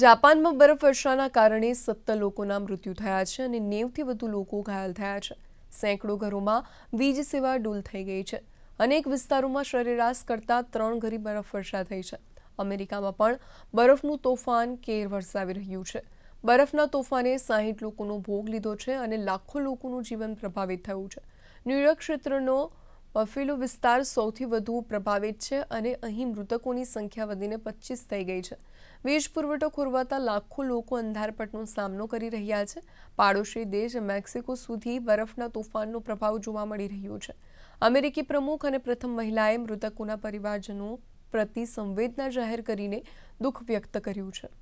જાપાનમાં બરફવર્ષાના કારણે સત્તર લોકોના મૃત્યુ થયા છે અને નેવથી વધુ લોકો ઘાયલ થયા છે સેંકડો ઘરોમાં વીજ સેવા ડૂલ થઈ ગઈ છે અનેક વિસ્તારોમાં સરેરાશ કરતાં ત્રણ ઘરી બરફવર્ષા થઈ છે અમેરિકામાં પણ બરફનું તોફાન કેર વરસાવી રહ્યું છે બરફના તોફાને સાહીઠ લોકોનો ભોગ લીધો છે અને લાખો લોકોનું જીવન પ્રભાવિત થયું છે ન્યુયોર્ક ક્ષેત્રનો બફેલો વિસ્તાર સૌથી વધુ પ્રભાવિત છે અને અહીં મૃતકોની સંખ્યા વધીને પચીસ થઈ ગઈ છે વીજ પુરવઠો ખોરવાતા લાખો લોકો અંધારપટનો સામનો કરી રહ્યા છે પાડોશી દેશ મેક્સિકો સુધી બરફના તોફાનનો પ્રભાવ જોવા મળી રહ્યો છે અમેરિકી પ્રમુખ અને પ્રથમ મહિલાએ મૃતકોના પરિવારજનો પ્રતિ સંવેદના જાહેર કરીને દુઃખ વ્યક્ત કર્યું છે